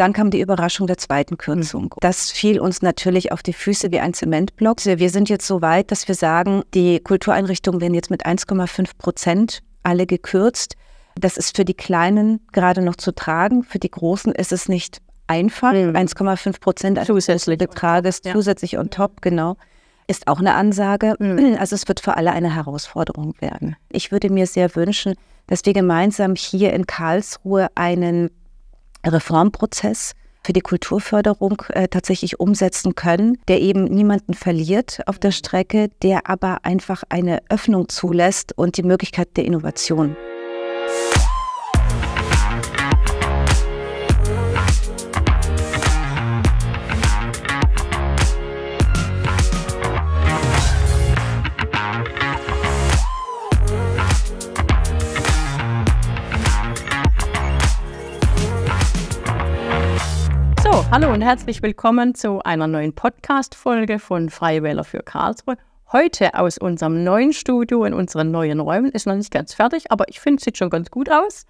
Dann kam die Überraschung der zweiten Kürzung. Mhm. Das fiel uns natürlich auf die Füße wie ein Zementblock. Wir sind jetzt so weit, dass wir sagen, die Kultureinrichtungen werden jetzt mit 1,5 Prozent alle gekürzt. Das ist für die Kleinen gerade noch zu tragen. Für die Großen ist es nicht einfach. 1,5 mhm. Prozent des Betrages ja. zusätzlich on top, genau. Ist auch eine Ansage. Mhm. Also es wird für alle eine Herausforderung werden. Ich würde mir sehr wünschen, dass wir gemeinsam hier in Karlsruhe einen Reformprozess für die Kulturförderung äh, tatsächlich umsetzen können, der eben niemanden verliert auf der mhm. Strecke, der aber einfach eine Öffnung zulässt und die Möglichkeit der Innovation. Hallo und herzlich willkommen zu einer neuen Podcast-Folge von Freiwähler für Karlsruhe. Heute aus unserem neuen Studio in unseren neuen Räumen. Ist noch nicht ganz fertig, aber ich finde, es sieht schon ganz gut aus.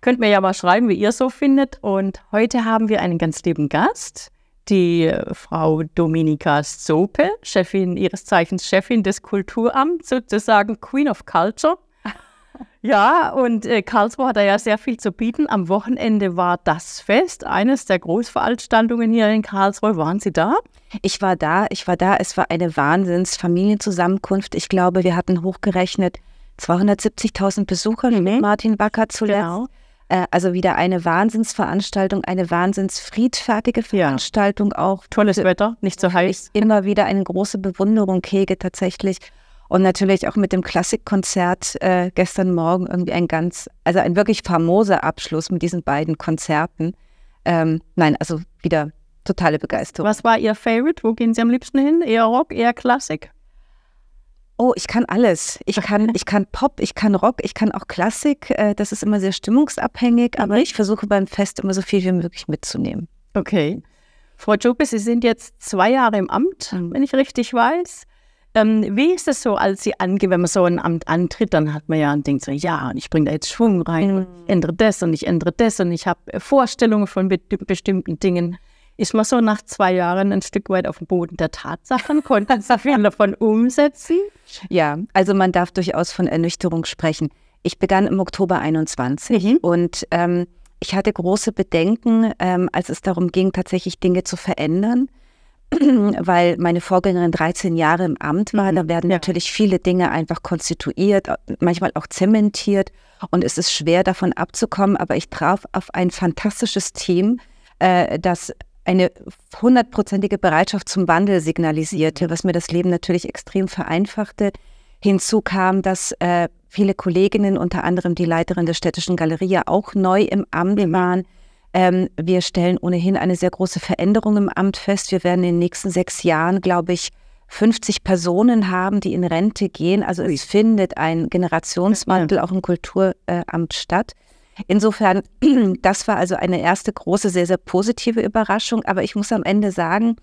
Könnt mir ja mal schreiben, wie ihr so findet. Und heute haben wir einen ganz lieben Gast, die äh, Frau Dominika Sope, Chefin, ihres Zeichens Chefin des Kulturamts, sozusagen Queen of Culture. Ja, und äh, Karlsruhe hat da ja sehr viel zu bieten. Am Wochenende war das Fest, eines der Großveranstaltungen hier in Karlsruhe. Waren Sie da? Ich war da, ich war da. Es war eine Wahnsinns-Familienzusammenkunft. Ich glaube, wir hatten hochgerechnet 270.000 Besucher mhm. mit Martin Backer zuletzt. Genau. Äh, also wieder eine Wahnsinnsveranstaltung, eine wahnsinnsfriedfertige Veranstaltung ja. auch. Tolles Wetter, nicht so heiß. Ich immer wieder eine große Bewunderung hege tatsächlich und natürlich auch mit dem Klassikkonzert äh, gestern Morgen irgendwie ein ganz, also ein wirklich famoser Abschluss mit diesen beiden Konzerten. Ähm, nein, also wieder totale Begeisterung. Was war Ihr Favorite? Wo gehen Sie am liebsten hin? Eher Rock, eher Klassik? Oh, ich kann alles. Ich kann, ich kann Pop, ich kann Rock, ich kann auch Klassik. Äh, das ist immer sehr stimmungsabhängig, aber mhm. ich versuche beim Fest immer so viel wie möglich mitzunehmen. Okay. Frau Jopis, Sie sind jetzt zwei Jahre im Amt, mhm. wenn ich richtig weiß. Ähm, wie ist es so, als Sie angehen, wenn man so ein Amt antritt, dann hat man ja und denkt so, ja, und ich bringe da jetzt Schwung rein mhm. und ändere das und ich ändere das und ich habe äh, Vorstellungen von be bestimmten Dingen. Ist man so nach zwei Jahren ein Stück weit auf dem Boden der Tatsachen? konnte man viel davon umsetzen? Ja, also man darf durchaus von Ernüchterung sprechen. Ich begann im Oktober 21 mhm. und ähm, ich hatte große Bedenken, ähm, als es darum ging, tatsächlich Dinge zu verändern. weil meine Vorgängerin 13 Jahre im Amt war. Mhm. Da werden ja. natürlich viele Dinge einfach konstituiert, manchmal auch zementiert. Und es ist schwer, davon abzukommen. Aber ich traf auf ein fantastisches Team, äh, das eine hundertprozentige Bereitschaft zum Wandel signalisierte, mhm. was mir das Leben natürlich extrem vereinfachte. Hinzu kam, dass äh, viele Kolleginnen, unter anderem die Leiterin der Städtischen Galerie, auch neu im Amt mhm. waren. Ähm, wir stellen ohnehin eine sehr große Veränderung im Amt fest. Wir werden in den nächsten sechs Jahren, glaube ich, 50 Personen haben, die in Rente gehen. Also es findet ein Generationswandel auch im Kulturamt statt. Insofern, das war also eine erste große, sehr, sehr positive Überraschung. Aber ich muss am Ende sagen,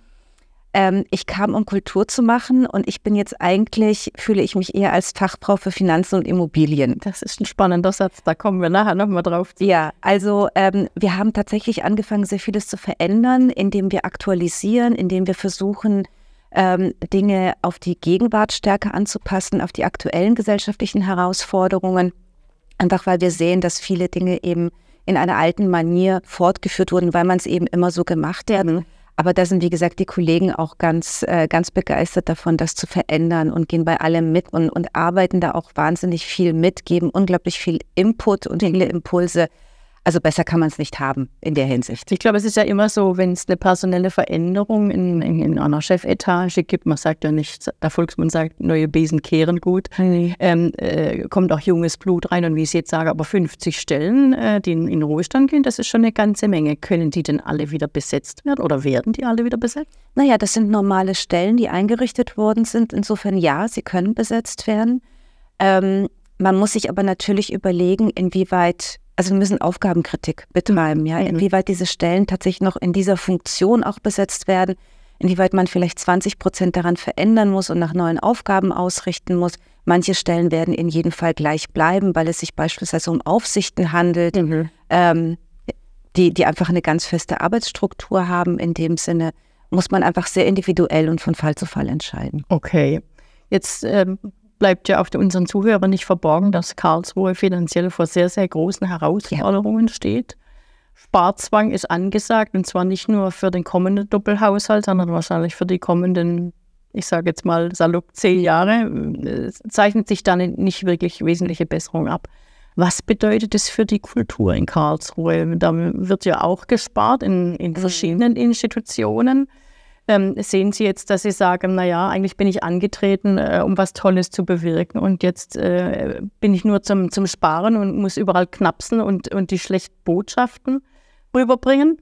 ähm, ich kam, um Kultur zu machen und ich bin jetzt eigentlich, fühle ich mich eher als Fachfrau für Finanzen und Immobilien. Das ist ein spannender Satz, da kommen wir nachher nochmal drauf. Ja, also ähm, wir haben tatsächlich angefangen, sehr vieles zu verändern, indem wir aktualisieren, indem wir versuchen, ähm, Dinge auf die Gegenwart stärker anzupassen, auf die aktuellen gesellschaftlichen Herausforderungen. Einfach weil wir sehen, dass viele Dinge eben in einer alten Manier fortgeführt wurden, weil man es eben immer so gemacht hat. Mhm. Aber da sind, wie gesagt, die Kollegen auch ganz, äh, ganz begeistert davon, das zu verändern und gehen bei allem mit und, und arbeiten da auch wahnsinnig viel mit, geben unglaublich viel Input und viele Impulse. Also besser kann man es nicht haben in der Hinsicht. Ich glaube, es ist ja immer so, wenn es eine personelle Veränderung in, in, in einer Chefetage gibt, man sagt ja nicht, der Volksmund sagt, neue Besen kehren gut, nee. ähm, äh, kommt auch junges Blut rein und wie ich es jetzt sage, aber 50 Stellen, äh, die in, in Ruhestand gehen, das ist schon eine ganze Menge. Können die denn alle wieder besetzt werden oder werden die alle wieder besetzt? Naja, das sind normale Stellen, die eingerichtet worden sind. Insofern ja, sie können besetzt werden. Ähm, man muss sich aber natürlich überlegen, inwieweit also wir müssen Aufgabenkritik mhm. betreiben, ja, mhm. inwieweit diese Stellen tatsächlich noch in dieser Funktion auch besetzt werden, inwieweit man vielleicht 20 Prozent daran verändern muss und nach neuen Aufgaben ausrichten muss. Manche Stellen werden in jedem Fall gleich bleiben, weil es sich beispielsweise um Aufsichten handelt, mhm. ähm, die, die einfach eine ganz feste Arbeitsstruktur haben. In dem Sinne muss man einfach sehr individuell und von Fall zu Fall entscheiden. Okay. Jetzt ähm, bleibt ja auch unseren Zuhörern nicht verborgen, dass Karlsruhe finanziell vor sehr, sehr großen Herausforderungen ja. steht. Sparzwang ist angesagt und zwar nicht nur für den kommenden Doppelhaushalt, sondern wahrscheinlich für die kommenden, ich sage jetzt mal salopp zehn Jahre, es äh, zeichnet sich dann nicht wirklich wesentliche Besserung ab. Was bedeutet es für die Kultur in Karlsruhe? Da wird ja auch gespart in, in mhm. verschiedenen Institutionen ähm, sehen Sie jetzt, dass Sie sagen, naja, eigentlich bin ich angetreten, äh, um was Tolles zu bewirken und jetzt äh, bin ich nur zum, zum Sparen und muss überall knapsen und, und die schlechten Botschaften rüberbringen?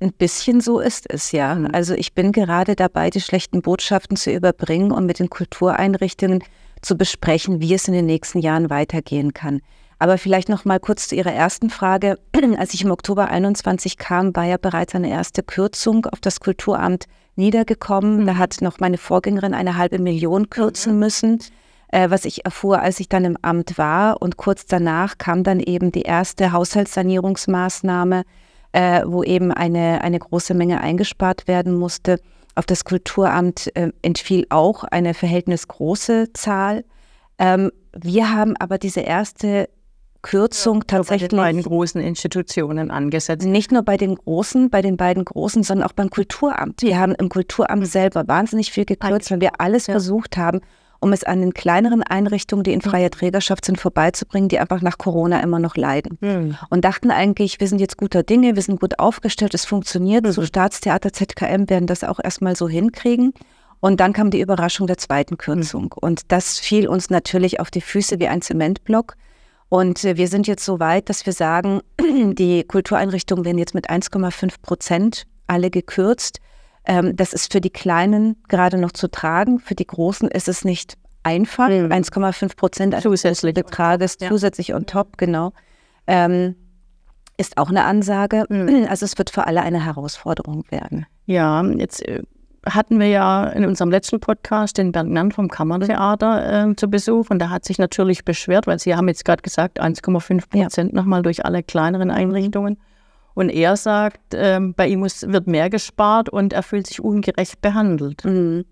Ein bisschen so ist es ja. Mhm. Also ich bin gerade dabei, die schlechten Botschaften zu überbringen und mit den Kultureinrichtungen zu besprechen, wie es in den nächsten Jahren weitergehen kann. Aber vielleicht noch mal kurz zu Ihrer ersten Frage. Als ich im Oktober 21 kam, war ja bereits eine erste Kürzung auf das Kulturamt niedergekommen. Da hat noch meine Vorgängerin eine halbe Million kürzen mhm. müssen, äh, was ich erfuhr, als ich dann im Amt war. Und kurz danach kam dann eben die erste Haushaltssanierungsmaßnahme, äh, wo eben eine, eine große Menge eingespart werden musste. Auf das Kulturamt äh, entfiel auch eine verhältnisgroße Zahl. Ähm, wir haben aber diese erste Kürzung tatsächlich. Bei den beiden großen Institutionen angesetzt. Nicht nur bei den großen, bei den beiden großen, sondern auch beim Kulturamt. Wir haben im Kulturamt mhm. selber wahnsinnig viel gekürzt, weil wir alles ja. versucht haben, um es an den kleineren Einrichtungen, die in mhm. freier Trägerschaft sind, vorbeizubringen, die einfach nach Corona immer noch leiden. Mhm. Und dachten eigentlich, wir sind jetzt guter Dinge, wir sind gut aufgestellt, es funktioniert. Mhm. So Staatstheater, ZKM werden das auch erstmal so hinkriegen. Und dann kam die Überraschung der zweiten mhm. Kürzung. Mhm. Und das fiel uns natürlich auf die Füße wie ein Zementblock. Und äh, wir sind jetzt so weit, dass wir sagen, die Kultureinrichtungen werden jetzt mit 1,5 Prozent alle gekürzt. Ähm, das ist für die Kleinen gerade noch zu tragen. Für die Großen ist es nicht einfach. Mhm. 1,5 Prozent zusätzlich Betrages ja. zusätzlich on top, genau. Ähm, ist auch eine Ansage. Mhm. Also es wird für alle eine Herausforderung werden. Ja, jetzt äh, hatten wir ja in unserem letzten Podcast den Bernd Nann vom Kammertheater äh, zu Besuch und da hat sich natürlich beschwert, weil Sie haben jetzt gerade gesagt, 1,5 Prozent ja. nochmal durch alle kleineren mhm. Einrichtungen. Und er sagt, äh, bei ihm muss, wird mehr gespart und er fühlt sich ungerecht behandelt. Mhm.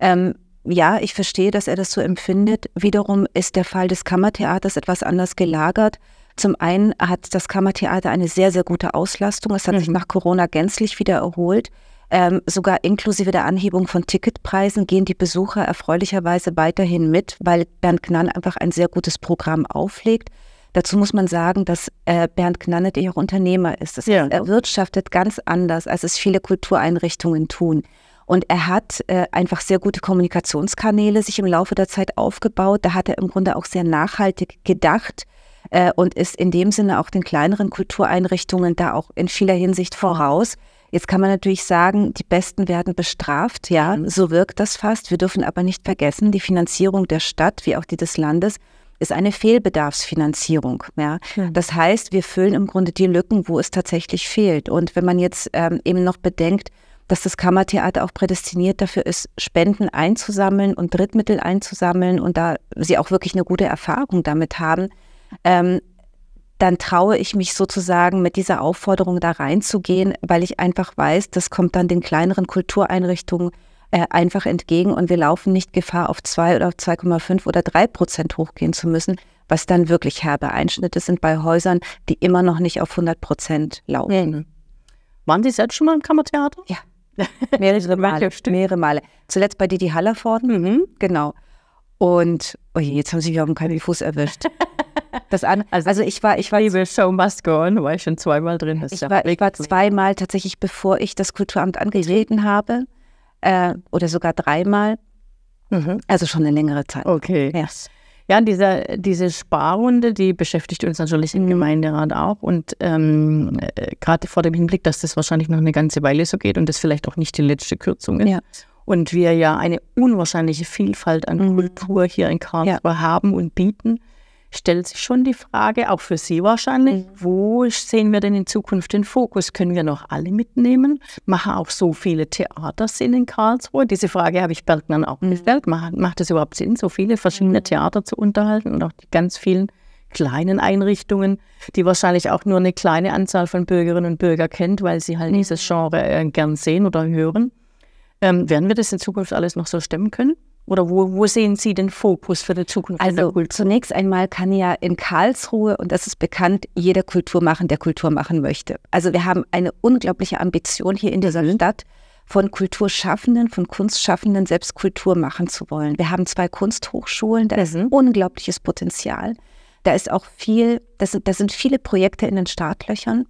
Ähm, ja, ich verstehe, dass er das so empfindet. Wiederum ist der Fall des Kammertheaters etwas anders gelagert. Zum einen hat das Kammertheater eine sehr, sehr gute Auslastung. Es hat mhm. sich nach Corona gänzlich wieder erholt. Ähm, sogar inklusive der Anhebung von Ticketpreisen gehen die Besucher erfreulicherweise weiterhin mit, weil Bernd Knann einfach ein sehr gutes Programm auflegt. Dazu muss man sagen, dass äh, Bernd Knannet auch Unternehmer ist. Das ja. heißt, er wirtschaftet ganz anders, als es viele Kultureinrichtungen tun. Und er hat äh, einfach sehr gute Kommunikationskanäle sich im Laufe der Zeit aufgebaut. Da hat er im Grunde auch sehr nachhaltig gedacht äh, und ist in dem Sinne auch den kleineren Kultureinrichtungen da auch in vieler Hinsicht voraus. Mhm Jetzt kann man natürlich sagen, die Besten werden bestraft. Ja, so wirkt das fast. Wir dürfen aber nicht vergessen, die Finanzierung der Stadt wie auch die des Landes ist eine Fehlbedarfsfinanzierung. Ja? ja. Hm. Das heißt, wir füllen im Grunde die Lücken, wo es tatsächlich fehlt. Und wenn man jetzt ähm, eben noch bedenkt, dass das Kammertheater auch prädestiniert dafür ist, Spenden einzusammeln und Drittmittel einzusammeln und da sie auch wirklich eine gute Erfahrung damit haben, ähm, dann traue ich mich sozusagen mit dieser Aufforderung da reinzugehen, weil ich einfach weiß, das kommt dann den kleineren Kultureinrichtungen äh, einfach entgegen und wir laufen nicht Gefahr, auf 2 oder auf 2,5 oder 3 Prozent hochgehen zu müssen, was dann wirklich herbe Einschnitte sind bei Häusern, die immer noch nicht auf 100 Prozent laufen. Mhm. Waren Sie selbst schon mal im Kammertheater? Ja, mehrere Male. mehrere Male. Zuletzt bei Didi Hallervorden. Mhm. Genau. Und oh je, jetzt haben Sie mich auf dem kalten Fuß erwischt. das an. Also, also, ich war, ich war. Liebe Show must go on, war ich schon zweimal drin. Das ich, war, ich war zweimal tatsächlich, bevor ich das Kulturamt angetreten habe, äh, oder sogar dreimal. Mhm. Also schon eine längere Zeit. Okay. Yes. Ja, dieser, diese Sparrunde, die beschäftigt uns natürlich im mhm. Gemeinderat auch. Und ähm, äh, gerade vor dem Hinblick, dass das wahrscheinlich noch eine ganze Weile so geht und das vielleicht auch nicht die letzte Kürzung ist. Ja. Und wir ja eine unwahrscheinliche Vielfalt an mhm. Kultur hier in Karlsruhe ja. haben und bieten stellt sich schon die Frage, auch für Sie wahrscheinlich, mhm. wo sehen wir denn in Zukunft den Fokus? Können wir noch alle mitnehmen? Machen auch so viele Theater Sinn in Karlsruhe? Diese Frage habe ich Bergmann auch mhm. gestellt. Macht, macht es überhaupt Sinn, so viele verschiedene mhm. Theater zu unterhalten und auch die ganz vielen kleinen Einrichtungen, die wahrscheinlich auch nur eine kleine Anzahl von Bürgerinnen und Bürgern kennt, weil sie halt dieses mhm. Genre äh, gern sehen oder hören? Ähm, werden wir das in Zukunft alles noch so stemmen können? Oder wo, wo sehen Sie den Fokus für die Zukunft also, der Kultur? Zunächst einmal kann ja in Karlsruhe, und das ist bekannt, jeder Kultur machen, der Kultur machen möchte. Also wir haben eine unglaubliche Ambition hier in dieser mhm. Stadt von Kulturschaffenden, von Kunstschaffenden selbst Kultur machen zu wollen. Wir haben zwei Kunsthochschulen, da ist ein mhm. unglaubliches Potenzial. Da ist auch viel, da sind, da sind viele Projekte in den Startlöchern,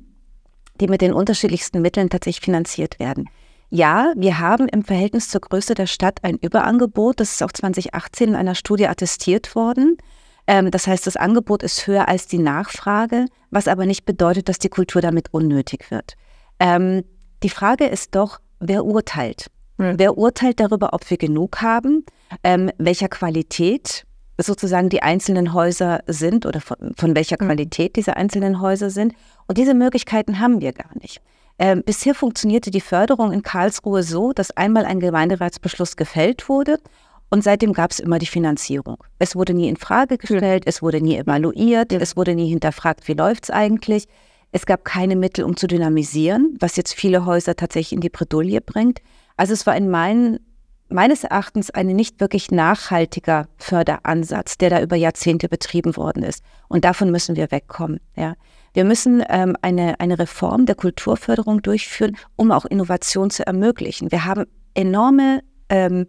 die mit den unterschiedlichsten Mitteln tatsächlich finanziert werden. Ja, wir haben im Verhältnis zur Größe der Stadt ein Überangebot. Das ist auch 2018 in einer Studie attestiert worden. Ähm, das heißt, das Angebot ist höher als die Nachfrage, was aber nicht bedeutet, dass die Kultur damit unnötig wird. Ähm, die Frage ist doch, wer urteilt? Mhm. Wer urteilt darüber, ob wir genug haben, ähm, welcher Qualität sozusagen die einzelnen Häuser sind oder von, von welcher mhm. Qualität diese einzelnen Häuser sind? Und diese Möglichkeiten haben wir gar nicht. Ähm, bisher funktionierte die Förderung in Karlsruhe so, dass einmal ein Gemeinderatsbeschluss gefällt wurde und seitdem gab es immer die Finanzierung. Es wurde nie in Frage gestellt, es wurde nie evaluiert, es wurde nie hinterfragt, wie läuft es eigentlich. Es gab keine Mittel, um zu dynamisieren, was jetzt viele Häuser tatsächlich in die Bredouille bringt. Also es war in meinen, meines Erachtens ein nicht wirklich nachhaltiger Förderansatz, der da über Jahrzehnte betrieben worden ist. Und davon müssen wir wegkommen. Ja. Wir müssen ähm, eine, eine Reform der Kulturförderung durchführen, um auch Innovation zu ermöglichen. Wir haben enorme ähm,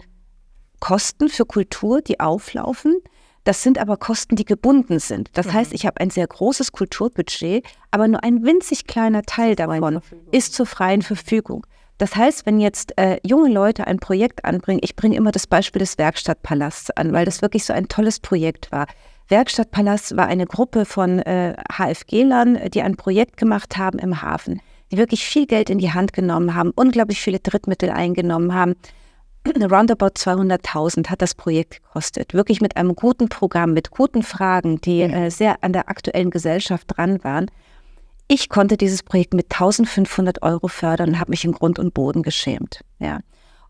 Kosten für Kultur, die auflaufen. Das sind aber Kosten, die gebunden sind. Das mhm. heißt, ich habe ein sehr großes Kulturbudget, aber nur ein winzig kleiner Teil davon ist zur freien Verfügung. Das heißt, wenn jetzt äh, junge Leute ein Projekt anbringen, ich bringe immer das Beispiel des Werkstattpalasts an, weil das wirklich so ein tolles Projekt war. Werkstattpalast war eine Gruppe von äh, HFG-Lern, die ein Projekt gemacht haben im Hafen, die wirklich viel Geld in die Hand genommen haben, unglaublich viele Drittmittel eingenommen haben. Roundabout 200.000 hat das Projekt gekostet. Wirklich mit einem guten Programm, mit guten Fragen, die äh, sehr an der aktuellen Gesellschaft dran waren. Ich konnte dieses Projekt mit 1500 Euro fördern und habe mich in Grund und Boden geschämt. Ja.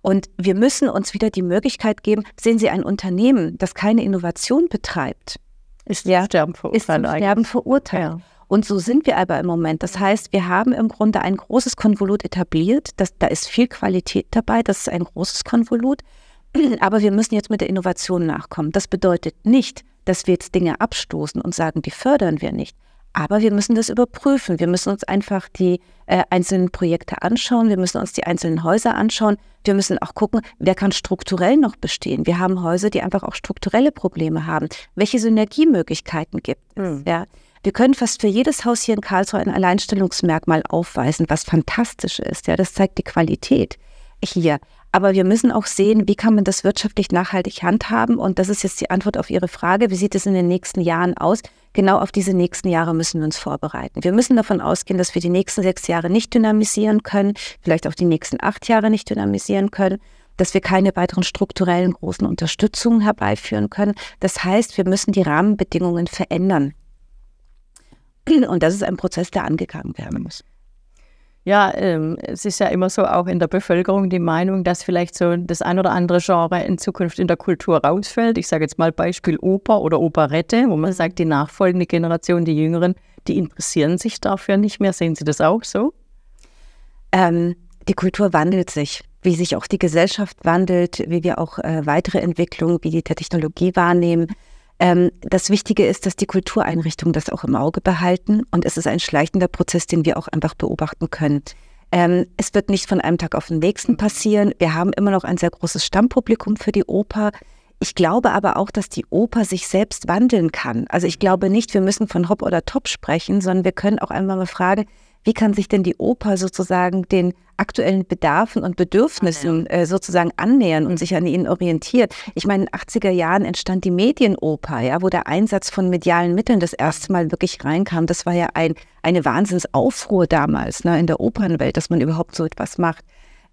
Und wir müssen uns wieder die Möglichkeit geben, sehen Sie ein Unternehmen, das keine Innovation betreibt, ist ja, Sterben verurteilt. Ist Sterben verurteilt. Ja. Und so sind wir aber im Moment. Das heißt, wir haben im Grunde ein großes Konvolut etabliert. Das, da ist viel Qualität dabei. Das ist ein großes Konvolut. Aber wir müssen jetzt mit der Innovation nachkommen. Das bedeutet nicht, dass wir jetzt Dinge abstoßen und sagen, die fördern wir nicht. Aber wir müssen das überprüfen. Wir müssen uns einfach die äh, einzelnen Projekte anschauen. Wir müssen uns die einzelnen Häuser anschauen. Wir müssen auch gucken, wer kann strukturell noch bestehen. Wir haben Häuser, die einfach auch strukturelle Probleme haben. Welche Synergiemöglichkeiten gibt es? Mhm. Ja. Wir können fast für jedes Haus hier in Karlsruhe ein Alleinstellungsmerkmal aufweisen, was fantastisch ist. Ja, das zeigt die Qualität hier. Aber wir müssen auch sehen, wie kann man das wirtschaftlich nachhaltig handhaben? Und das ist jetzt die Antwort auf Ihre Frage. Wie sieht es in den nächsten Jahren aus? genau auf diese nächsten Jahre müssen wir uns vorbereiten. Wir müssen davon ausgehen, dass wir die nächsten sechs Jahre nicht dynamisieren können, vielleicht auch die nächsten acht Jahre nicht dynamisieren können dass wir keine weiteren strukturellen großen Unterstützungen herbeiführen können. Das heißt, wir müssen die Rahmenbedingungen verändern. Und das ist ein Prozess, der angegangen werden muss. Ja, ähm, es ist ja immer so auch in der Bevölkerung die Meinung, dass vielleicht so das ein oder andere Genre in Zukunft in der Kultur rausfällt. Ich sage jetzt mal Beispiel Oper oder Operette, wo man sagt, die nachfolgende Generation, die Jüngeren, die interessieren sich dafür nicht mehr. Sehen Sie das auch so? Ähm, die Kultur wandelt sich, wie sich auch die Gesellschaft wandelt, wie wir auch äh, weitere Entwicklungen, wie die Technologie wahrnehmen. Ähm, das Wichtige ist, dass die Kultureinrichtungen das auch im Auge behalten und es ist ein schleichender Prozess, den wir auch einfach beobachten können. Ähm, es wird nicht von einem Tag auf den nächsten passieren. Wir haben immer noch ein sehr großes Stammpublikum für die Oper. Ich glaube aber auch, dass die Oper sich selbst wandeln kann. Also ich glaube nicht, wir müssen von Hop oder Top sprechen, sondern wir können auch einmal mal fragen, wie kann sich denn die Oper sozusagen den aktuellen Bedarfen und Bedürfnissen äh, sozusagen annähern und mhm. sich an ihnen orientiert. Ich meine, in den 80er Jahren entstand die Medienoper, ja, wo der Einsatz von medialen Mitteln das erste Mal wirklich reinkam. Das war ja ein, eine Wahnsinnsaufruhr damals ne, in der Opernwelt, dass man überhaupt so etwas macht.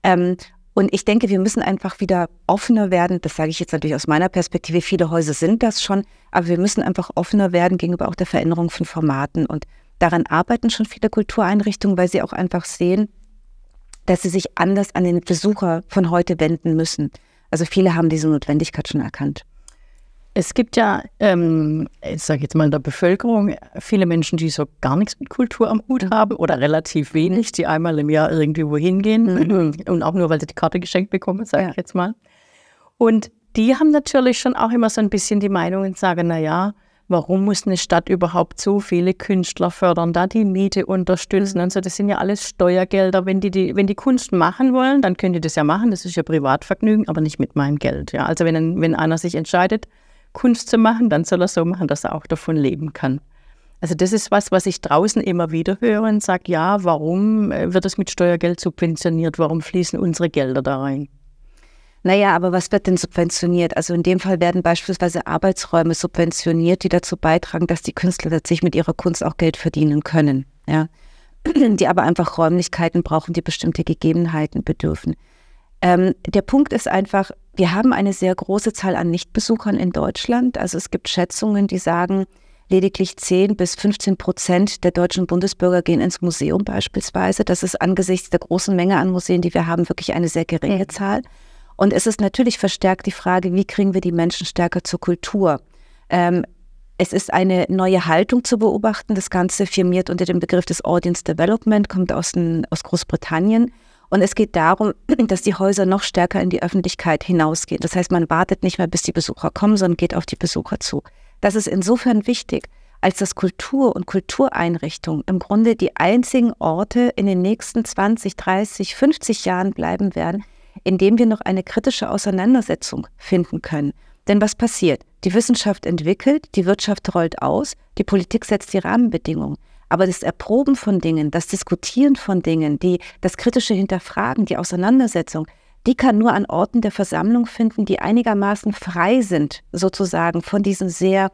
Ähm, und ich denke, wir müssen einfach wieder offener werden. Das sage ich jetzt natürlich aus meiner Perspektive. Viele Häuser sind das schon, aber wir müssen einfach offener werden gegenüber auch der Veränderung von Formaten und Daran arbeiten schon viele Kultureinrichtungen, weil sie auch einfach sehen, dass sie sich anders an den Besucher von heute wenden müssen. Also viele haben diese Notwendigkeit schon erkannt. Es gibt ja, ähm, ich sage jetzt mal in der Bevölkerung, viele Menschen, die so gar nichts mit Kultur am Hut mhm. haben oder relativ wenig, die einmal im Jahr irgendwie wohin gehen mhm. und auch nur, weil sie die Karte geschenkt bekommen, sage ja. ich jetzt mal. Und die haben natürlich schon auch immer so ein bisschen die Meinung und sagen, naja, warum muss eine Stadt überhaupt so viele Künstler fördern, da die Miete unterstützen und so. Das sind ja alles Steuergelder. Wenn die, die, wenn die Kunst machen wollen, dann können die das ja machen. Das ist ja Privatvergnügen, aber nicht mit meinem Geld. Ja. Also wenn, wenn einer sich entscheidet, Kunst zu machen, dann soll er so machen, dass er auch davon leben kann. Also das ist was, was ich draußen immer wieder höre und sage, ja, warum äh, wird das mit Steuergeld subventioniert? Warum fließen unsere Gelder da rein? Naja, aber was wird denn subventioniert? Also in dem Fall werden beispielsweise Arbeitsräume subventioniert, die dazu beitragen, dass die Künstler tatsächlich mit ihrer Kunst auch Geld verdienen können. Ja? Die aber einfach Räumlichkeiten brauchen, die bestimmte Gegebenheiten bedürfen. Ähm, der Punkt ist einfach, wir haben eine sehr große Zahl an Nichtbesuchern in Deutschland. Also es gibt Schätzungen, die sagen, lediglich 10 bis 15 Prozent der deutschen Bundesbürger gehen ins Museum beispielsweise. Das ist angesichts der großen Menge an Museen, die wir haben, wirklich eine sehr geringe mhm. Zahl. Und es ist natürlich verstärkt die Frage, wie kriegen wir die Menschen stärker zur Kultur? Ähm, es ist eine neue Haltung zu beobachten. Das Ganze firmiert unter dem Begriff des Audience Development, kommt aus, den, aus Großbritannien. Und es geht darum, dass die Häuser noch stärker in die Öffentlichkeit hinausgehen. Das heißt, man wartet nicht mehr, bis die Besucher kommen, sondern geht auf die Besucher zu. Das ist insofern wichtig, als dass Kultur und Kultureinrichtungen im Grunde die einzigen Orte in den nächsten 20, 30, 50 Jahren bleiben werden, in dem wir noch eine kritische Auseinandersetzung finden können. Denn was passiert? Die Wissenschaft entwickelt, die Wirtschaft rollt aus, die Politik setzt die Rahmenbedingungen. Aber das Erproben von Dingen, das Diskutieren von Dingen, die, das kritische Hinterfragen, die Auseinandersetzung, die kann nur an Orten der Versammlung finden, die einigermaßen frei sind, sozusagen von diesen sehr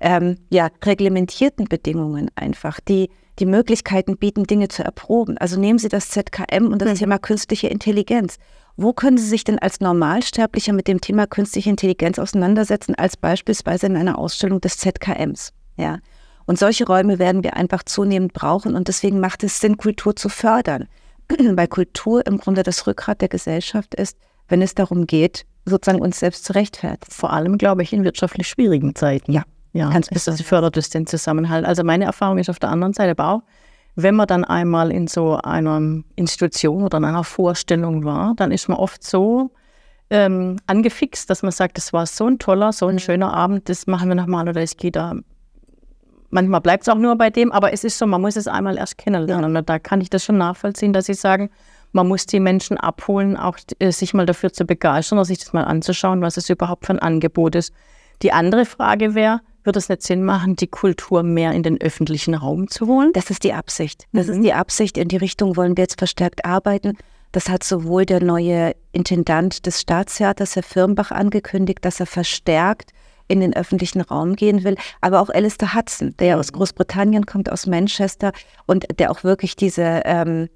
ähm, ja, reglementierten Bedingungen einfach, die die Möglichkeiten bieten, Dinge zu erproben. Also nehmen Sie das ZKM und das mhm. Thema künstliche Intelligenz. Wo können Sie sich denn als Normalsterblicher mit dem Thema künstliche Intelligenz auseinandersetzen, als beispielsweise in einer Ausstellung des ZKMs? Ja. Und solche Räume werden wir einfach zunehmend brauchen und deswegen macht es Sinn, Kultur zu fördern, weil Kultur im Grunde das Rückgrat der Gesellschaft ist, wenn es darum geht, sozusagen uns selbst zu rechtfertigen. Vor allem, glaube ich, in wirtschaftlich schwierigen Zeiten. Ja. Ja, Ganz das fördert es den Zusammenhalt. Also meine Erfahrung ist auf der anderen Seite aber auch, wenn man dann einmal in so einer Institution oder in einer Vorstellung war, dann ist man oft so ähm, angefixt, dass man sagt, das war so ein toller, so ein mhm. schöner Abend, das machen wir nochmal oder ich gehe da. Manchmal bleibt es auch nur bei dem, aber es ist so, man muss es einmal erst kennenlernen. Ja. Da kann ich das schon nachvollziehen, dass sie sagen, man muss die Menschen abholen, auch äh, sich mal dafür zu begeistern oder sich das mal anzuschauen, was es überhaupt für ein Angebot ist. Die andere Frage wäre, wird es nicht Sinn machen, die Kultur mehr in den öffentlichen Raum zu holen? Das ist die Absicht. Das mhm. ist die Absicht. In die Richtung wollen wir jetzt verstärkt arbeiten. Das hat sowohl der neue Intendant des Staatstheaters, Herr Firmbach, angekündigt, dass er verstärkt in den öffentlichen Raum gehen will, aber auch Alistair Hudson, der aus mhm. Großbritannien kommt, aus Manchester und der auch wirklich diese, ähm,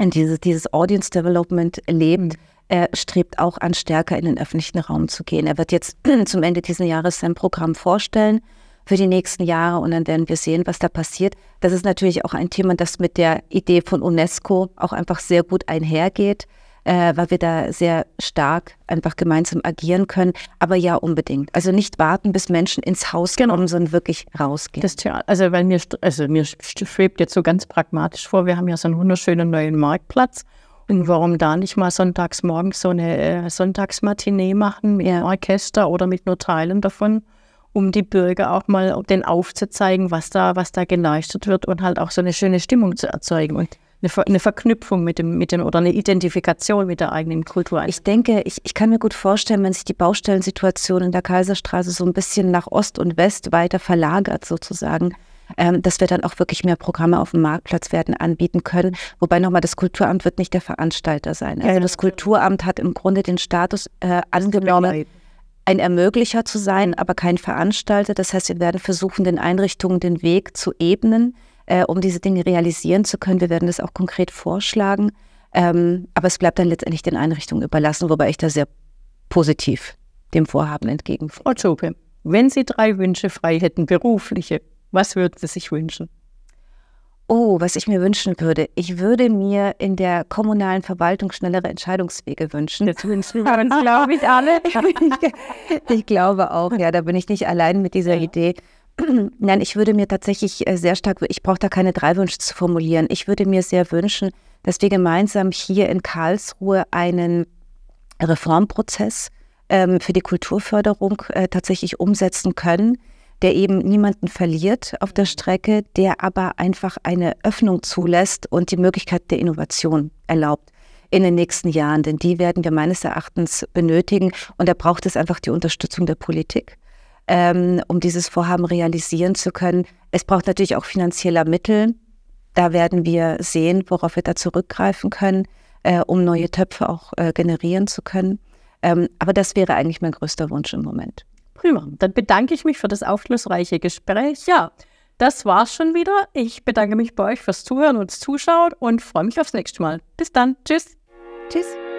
diese dieses Audience Development lebt. Mhm er strebt auch an, stärker in den öffentlichen Raum zu gehen. Er wird jetzt zum Ende dieses Jahres sein Programm vorstellen für die nächsten Jahre und dann werden wir sehen, was da passiert. Das ist natürlich auch ein Thema, das mit der Idee von UNESCO auch einfach sehr gut einhergeht, äh, weil wir da sehr stark einfach gemeinsam agieren können. Aber ja, unbedingt. Also nicht warten, bis Menschen ins Haus genau. kommen, sondern wirklich rausgehen. Das Theater, also weil mir, also mir schwebt jetzt so ganz pragmatisch vor, wir haben ja so einen wunderschönen neuen Marktplatz und warum da nicht mal sonntags morgens so eine äh, Sonntagsmatinee machen mit ja. Orchester oder mit nur Teilen davon, um die Bürger auch mal den aufzuzeigen, was da, was da geleistet wird und halt auch so eine schöne Stimmung zu erzeugen und eine, Ver eine Verknüpfung mit dem, mit dem oder eine Identifikation mit der eigenen Kultur. Ich denke, ich, ich kann mir gut vorstellen, wenn sich die Baustellensituation in der Kaiserstraße so ein bisschen nach Ost und West weiter verlagert sozusagen, ähm, dass wir dann auch wirklich mehr Programme auf dem Marktplatz werden anbieten können. Wobei nochmal, das Kulturamt wird nicht der Veranstalter sein. Also das Kulturamt hat im Grunde den Status äh, angenommen genau ein Ermöglicher zu sein, aber kein Veranstalter. Das heißt, wir werden versuchen, den Einrichtungen den Weg zu ebnen, äh, um diese Dinge realisieren zu können. Wir werden das auch konkret vorschlagen. Ähm, aber es bleibt dann letztendlich den Einrichtungen überlassen, wobei ich da sehr positiv dem Vorhaben entgegenfreue. Frau Zope, wenn Sie drei Wünsche frei hätten, berufliche, was würden Sie sich wünschen? Oh, was ich mir wünschen würde. Ich würde mir in der kommunalen Verwaltung schnellere Entscheidungswege wünschen. Das wünschen wir uns, glaube ich, alle. ich glaube auch, ja, da bin ich nicht allein mit dieser ja. Idee. Nein, ich würde mir tatsächlich äh, sehr stark, ich brauche da keine drei Wünsche zu formulieren. Ich würde mir sehr wünschen, dass wir gemeinsam hier in Karlsruhe einen Reformprozess ähm, für die Kulturförderung äh, tatsächlich umsetzen können der eben niemanden verliert auf der mhm. Strecke, der aber einfach eine Öffnung zulässt und die Möglichkeit der Innovation erlaubt in den nächsten Jahren. Denn die werden wir meines Erachtens benötigen. Und da braucht es einfach die Unterstützung der Politik, ähm, um dieses Vorhaben realisieren zu können. Es braucht natürlich auch finanzieller Mittel. Da werden wir sehen, worauf wir da zurückgreifen können, äh, um neue Töpfe auch äh, generieren zu können. Ähm, aber das wäre eigentlich mein größter Wunsch im Moment. Prima, dann bedanke ich mich für das aufschlussreiche Gespräch. Ja, das war's schon wieder. Ich bedanke mich bei euch fürs Zuhören und Zuschauen und freue mich aufs nächste Mal. Bis dann. Tschüss. Tschüss.